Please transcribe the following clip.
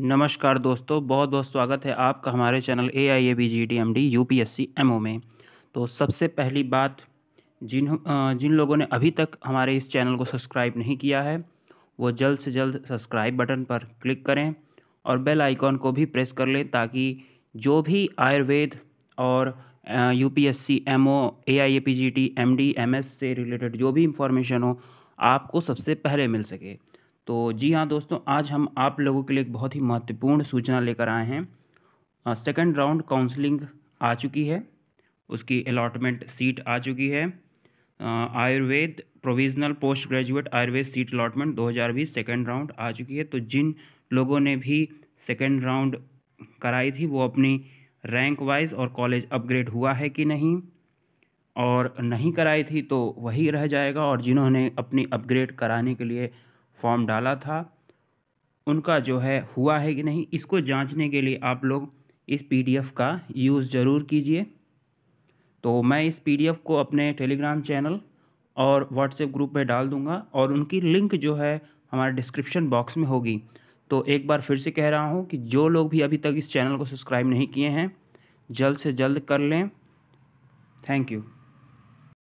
नमस्कार दोस्तों बहुत बहुत स्वागत है आपका हमारे channel A I A B G D M D U P S C M O में तो सबसे पहली बात जिन जिन लोगों ने अभी तक हमारे इस चैनल को सब्सक्राइब नहीं किया है वो जल्द से जल्द सब्सक्राइब बटन पर क्लिक करें और बेल आइकॉन को भी प्रेस कर लें ताकि जो भी आयुर्वेद और U P S C M O A I A P G T M D M S से रिलेटेड जो भी इंफॉर्मेशन हो आपको सबसे पहले मिल सके तो जी हाँ दोस्तों आज हम आप लोगों के लिए एक बहुत ही महत्वपूर्ण सूचना लेकर आए हैं सेकंड राउंड काउंसलिंग आ चुकी है उसकी अलाटमेंट सीट आ चुकी है Ayurveda provisional post graduate Ayurveda seat allotment 2020 second round आ चुकी है तो जिन लोगों ने भी सेकेंड राउंड कराई थी वो अपनी रैंक वाइज और कॉलेज अपग्रेड हुआ है कि नहीं और नहीं कराई थी तो वही रह जाएगा और जिन्होंने अपनी अपग्रेड कराने के लिए फॉर्म डाला था उनका जो है हुआ है कि नहीं इसको जांचने के लिए आप लोग इस पीडीएफ का यूज़ ज़रूर कीजिए तो मैं इस पीडीएफ को अपने टेलीग्राम चैनल और व्हाट्सएप ग्रुप में डाल दूंगा और उनकी लिंक जो है हमारे डिस्क्रिप्शन बॉक्स में होगी तो एक बार फिर से कह रहा हूँ कि जो लोग भी अभी तक इस चैनल को सब्सक्राइब नहीं किए हैं जल्द से जल्द कर लें थैंक यू